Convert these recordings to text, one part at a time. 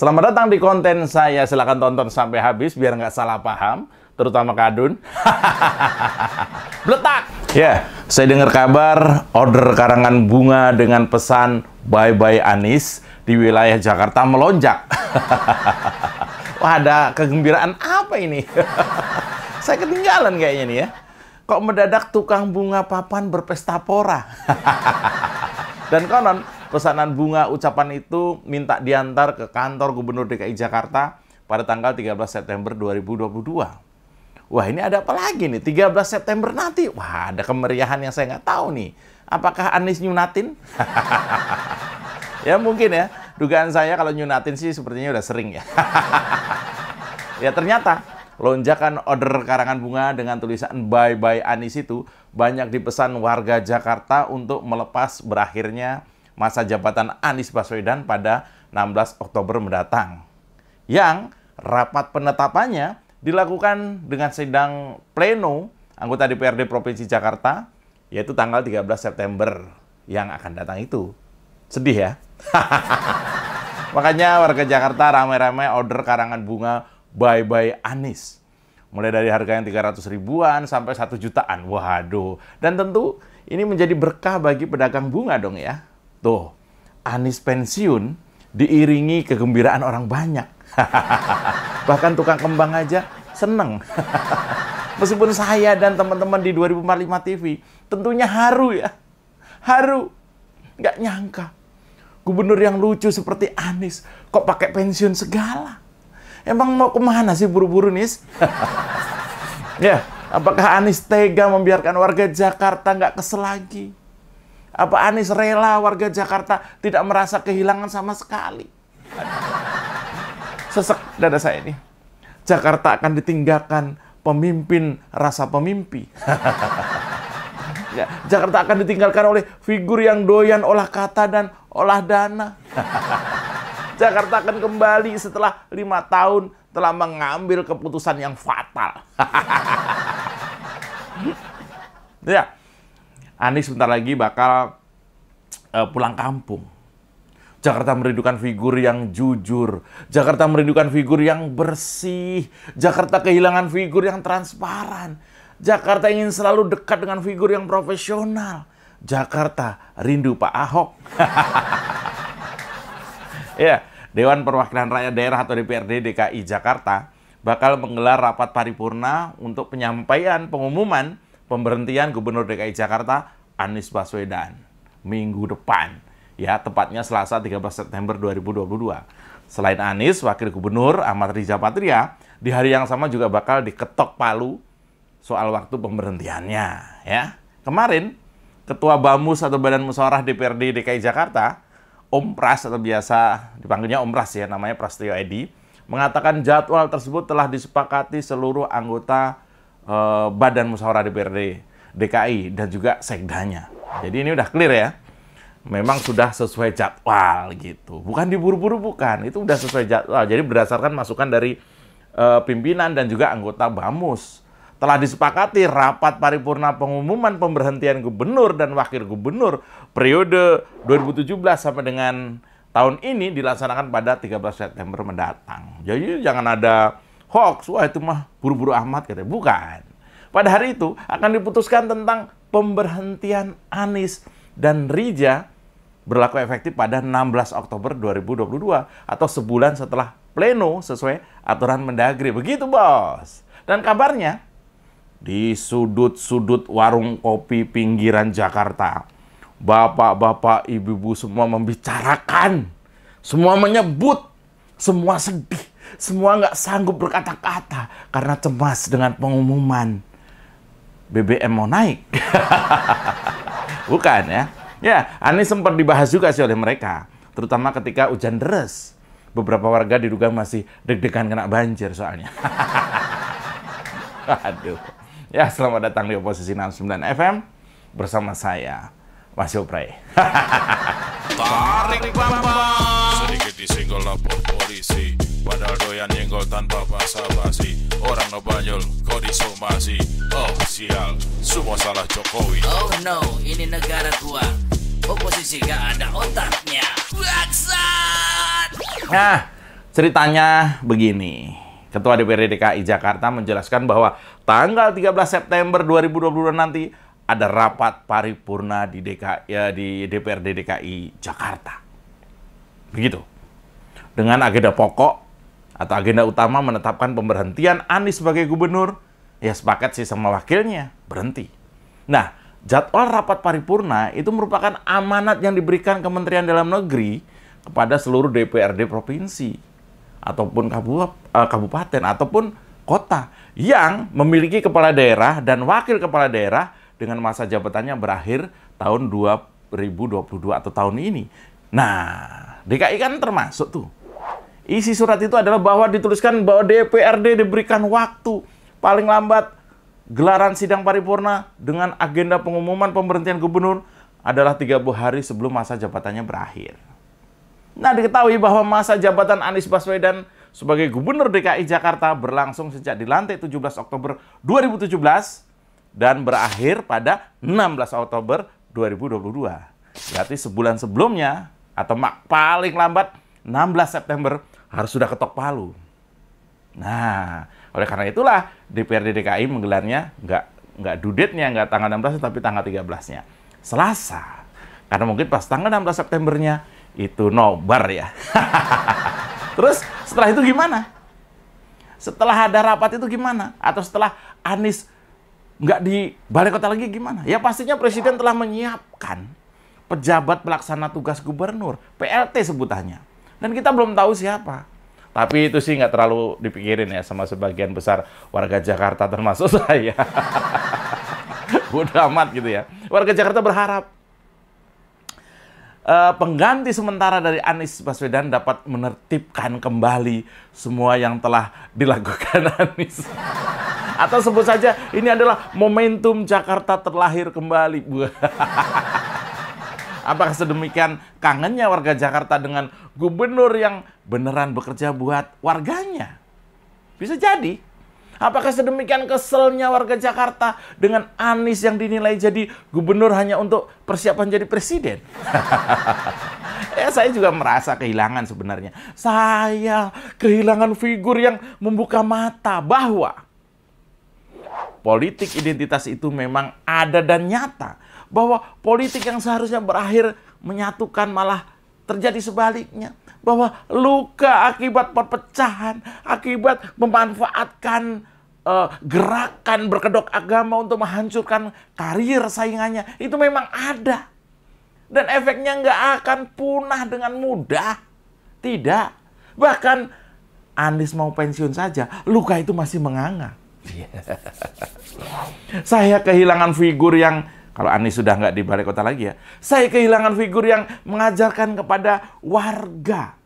Selamat datang di konten saya. Silahkan tonton sampai habis biar nggak salah paham, terutama Kadun. Letak. Ya, yeah, saya dengar kabar order karangan bunga dengan pesan bye bye Anis di wilayah Jakarta melonjak. Wah, ada kegembiraan apa ini? saya ketinggalan kayaknya nih ya. Kok mendadak tukang bunga papan berpesta pora? Dan konon pesanan bunga ucapan itu minta diantar ke kantor Gubernur DKI Jakarta pada tanggal 13 September 2022. Wah ini ada apa lagi nih? 13 September nanti. Wah ada kemeriahan yang saya nggak tahu nih. Apakah Anies nyunatin? ya mungkin ya. Dugaan saya kalau nyunatin sih sepertinya udah sering ya. ya ternyata lonjakan order karangan bunga dengan tulisan bye bye Anies itu banyak dipesan warga Jakarta untuk melepas berakhirnya masa jabatan Anies Baswedan pada 16 Oktober mendatang. Yang rapat penetapannya dilakukan dengan sidang pleno anggota DPRD Provinsi Jakarta yaitu tanggal 13 September yang akan datang itu. Sedih ya. Makanya warga Jakarta ramai-ramai order karangan bunga Bye Bye Anis. Mulai dari harga yang 300 ribuan sampai 1 jutaan. Waduh. Dan tentu ini menjadi berkah bagi pedagang bunga dong ya. Tuh, gitu. Anis pensiun diiringi kegembiraan orang banyak. Bahkan tukang kembang aja seneng. Meskipun saya dan teman-teman di 2045 TV tentunya haru ya. Haru. Nggak nyangka. Gubernur yang lucu seperti Anis kok pakai pensiun segala. Emang mau kemana sih buru-buru Nis? ya, apakah Anis tega membiarkan warga Jakarta nggak kesel lagi? Apa Anies rela warga Jakarta tidak merasa kehilangan sama sekali? Sesek dada saya ini. Jakarta akan ditinggalkan pemimpin rasa pemimpi. Ya, Jakarta akan ditinggalkan oleh figur yang doyan olah kata dan olah dana. Jakarta akan kembali setelah lima tahun telah mengambil keputusan yang fatal. ya, Anies sebentar lagi bakal uh, pulang kampung. Jakarta merindukan figur yang jujur. Jakarta merindukan figur yang bersih. Jakarta kehilangan figur yang transparan. Jakarta ingin selalu dekat dengan figur yang profesional. Jakarta rindu Pak Ahok. ya, Dewan Perwakilan Rakyat Daerah atau DPRD DKI Jakarta bakal menggelar rapat paripurna untuk penyampaian pengumuman pemberhentian Gubernur DKI Jakarta Anies Baswedan minggu depan ya tepatnya Selasa 13 September 2022. Selain Anies, Wakil Gubernur Ahmad Riza Patria di hari yang sama juga bakal diketok palu soal waktu pemberhentiannya ya. Kemarin Ketua Bamus atau Badan Musyawarah DPRD DKI Jakarta, Om Pras atau biasa dipanggilnya Om Pras ya namanya Prasetyo Edi, mengatakan jadwal tersebut telah disepakati seluruh anggota Eh, Badan Musyawarah DPRD DKI dan juga sekdanya. Jadi ini udah clear ya. Memang sudah sesuai jadwal gitu. Bukan diburu-buru bukan, itu udah sesuai jadwal. Jadi berdasarkan masukan dari uh, pimpinan dan juga anggota BAMUS telah disepakati rapat paripurna pengumuman pemberhentian gubernur dan wakil gubernur periode 2017 sampai dengan tahun ini dilaksanakan pada 13 September mendatang. Jadi jangan ada hoax, wah itu mah buru-buru amat katanya. Bukan. Pada hari itu akan diputuskan tentang pemberhentian Anies dan Rija berlaku efektif pada 16 Oktober 2022 atau sebulan setelah pleno sesuai aturan Mendagri. Begitu, Bos. Dan kabarnya di sudut-sudut warung kopi pinggiran Jakarta, bapak-bapak, ibu-ibu semua membicarakan, semua menyebut, semua sedih semua nggak sanggup berkata-kata karena cemas dengan pengumuman BBM mau naik. Bukan ya. Ya, Anies sempat dibahas juga sih oleh mereka. Terutama ketika hujan deras. Beberapa warga diduga masih deg-degan kena banjir soalnya. Aduh. Ya, selamat datang di Oposisi 69 FM bersama saya, Mas Yopray. Tarik bambang. Sedikit disinggol lapor polisi. Padahal doyan nyenggol tanpa basa-basi Orang ngebanyol, kau disomasi Oh sial, semua salah Jokowi Oh no, ini negara gua Oposisi gak ada otaknya Bangsat Nah, ceritanya begini Ketua DPRD DKI Jakarta menjelaskan bahwa tanggal 13 September 2022 nanti ada rapat paripurna di DKI ya, eh, di DPRD DKI Jakarta. Begitu. Dengan agenda pokok atau agenda utama menetapkan pemberhentian Anies sebagai gubernur, ya sepakat sih sama wakilnya, berhenti. Nah, jadwal rapat paripurna itu merupakan amanat yang diberikan Kementerian Dalam Negeri kepada seluruh DPRD provinsi ataupun eh, kabupaten ataupun kota yang memiliki kepala daerah dan wakil kepala daerah dengan masa jabatannya berakhir tahun 2022 atau tahun ini. Nah, DKI kan termasuk tuh Isi surat itu adalah bahwa dituliskan bahwa DPRD diberikan waktu paling lambat gelaran sidang paripurna dengan agenda pengumuman pemberhentian gubernur adalah 30 hari sebelum masa jabatannya berakhir. Nah, diketahui bahwa masa jabatan Anies Baswedan sebagai Gubernur DKI Jakarta berlangsung sejak dilantik 17 Oktober 2017 dan berakhir pada 16 Oktober 2022. Berarti sebulan sebelumnya atau paling lambat 16 September harus sudah ketok palu. Nah, oleh karena itulah DPRD DKI menggelarnya nggak nggak dudetnya, nggak tanggal 16 tapi tanggal 13-nya. Selasa. Karena mungkin pas tanggal 16 Septembernya itu nobar ya. Terus setelah itu gimana? Setelah ada rapat itu gimana? Atau setelah Anies nggak di balai kota lagi gimana? Ya pastinya presiden telah menyiapkan pejabat pelaksana tugas gubernur, PLT sebutannya dan kita belum tahu siapa. Tapi itu sih nggak terlalu dipikirin ya sama sebagian besar warga Jakarta termasuk saya. Udah amat gitu ya. Warga Jakarta berharap uh, pengganti sementara dari Anies Baswedan dapat menertibkan kembali semua yang telah dilakukan Anies. Atau sebut saja ini adalah momentum Jakarta terlahir kembali. Apakah sedemikian kangennya warga Jakarta dengan gubernur yang beneran bekerja buat warganya? Bisa jadi. Apakah sedemikian keselnya warga Jakarta dengan Anies yang dinilai jadi gubernur hanya untuk persiapan jadi presiden? ya saya juga merasa kehilangan sebenarnya. Saya kehilangan figur yang membuka mata bahwa politik identitas itu memang ada dan nyata bahwa politik yang seharusnya berakhir menyatukan malah terjadi sebaliknya bahwa luka akibat perpecahan, akibat memanfaatkan uh, gerakan berkedok agama untuk menghancurkan karir saingannya, itu memang ada. Dan efeknya nggak akan punah dengan mudah. Tidak. Bahkan Anies mau pensiun saja, luka itu masih menganga. Iya. Saya kehilangan figur yang kalau Anies sudah nggak di balai kota lagi ya. Saya kehilangan figur yang mengajarkan kepada warga.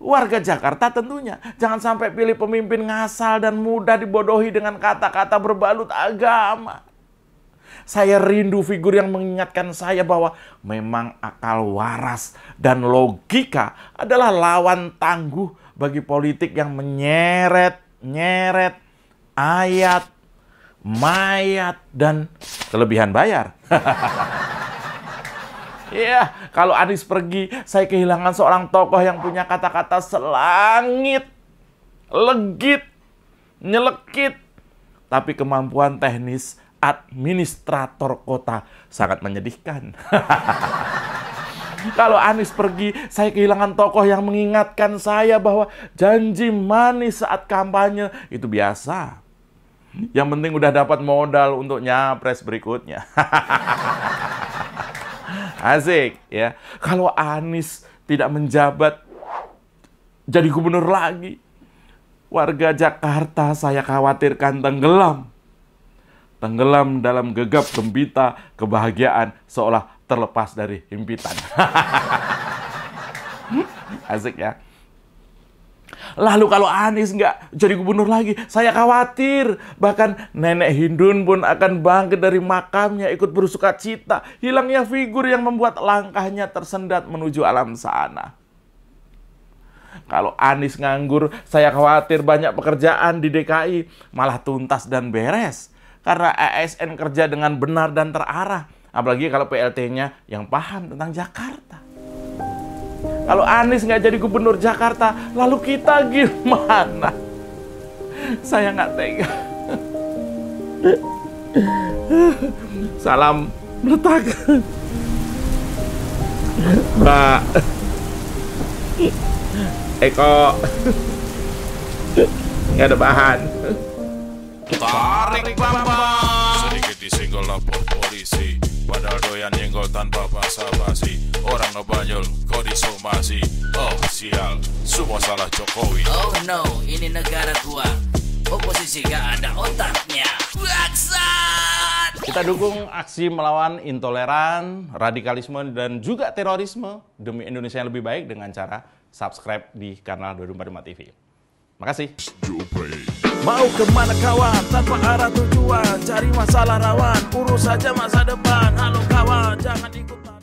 Warga Jakarta tentunya. Jangan sampai pilih pemimpin ngasal dan mudah dibodohi dengan kata-kata berbalut agama. Saya rindu figur yang mengingatkan saya bahwa memang akal waras dan logika adalah lawan tangguh bagi politik yang menyeret, nyeret ayat mayat dan kelebihan bayar. Iya, yeah, kalau Anies pergi, saya kehilangan seorang tokoh yang punya kata-kata selangit, legit, nyelekit. Tapi kemampuan teknis administrator kota sangat menyedihkan. kalau Anies pergi, saya kehilangan tokoh yang mengingatkan saya bahwa janji manis saat kampanye itu biasa. Yang penting udah dapat modal untuk nyapres berikutnya. Asik ya. Kalau Anies tidak menjabat jadi gubernur lagi, warga Jakarta saya khawatirkan tenggelam. Tenggelam dalam gegap gembita kebahagiaan seolah terlepas dari himpitan. Asik ya. Lalu kalau Anies nggak jadi gubernur lagi, saya khawatir. Bahkan nenek Hindun pun akan bangkit dari makamnya ikut bersuka cita. Hilangnya figur yang membuat langkahnya tersendat menuju alam sana. Kalau Anies nganggur, saya khawatir banyak pekerjaan di DKI malah tuntas dan beres. Karena ASN kerja dengan benar dan terarah. Apalagi kalau PLT-nya yang paham tentang Jakarta. Kalau Anies nggak jadi gubernur Jakarta, lalu kita gimana? Saya nggak tega. Salam meletak. Mbak Eko nggak ada bahan. Tarik bapak. Sedikit disinggol lapor polisi. Padahal doyan nyenggol tanpa basa basi Orang banyol, kau disomasi Oh sial, semua salah Jokowi Oh no, ini negara gua Oposisi gak ada otaknya Baksan, Kita dukung aksi melawan intoleran, radikalisme, dan juga terorisme demi Indonesia yang lebih baik dengan cara subscribe di kanal 245 TV. Makasih. Mau kemana kawan tanpa arah tujuan Cari masalah rawan Urus saja masa depan Halo kawan jangan ikut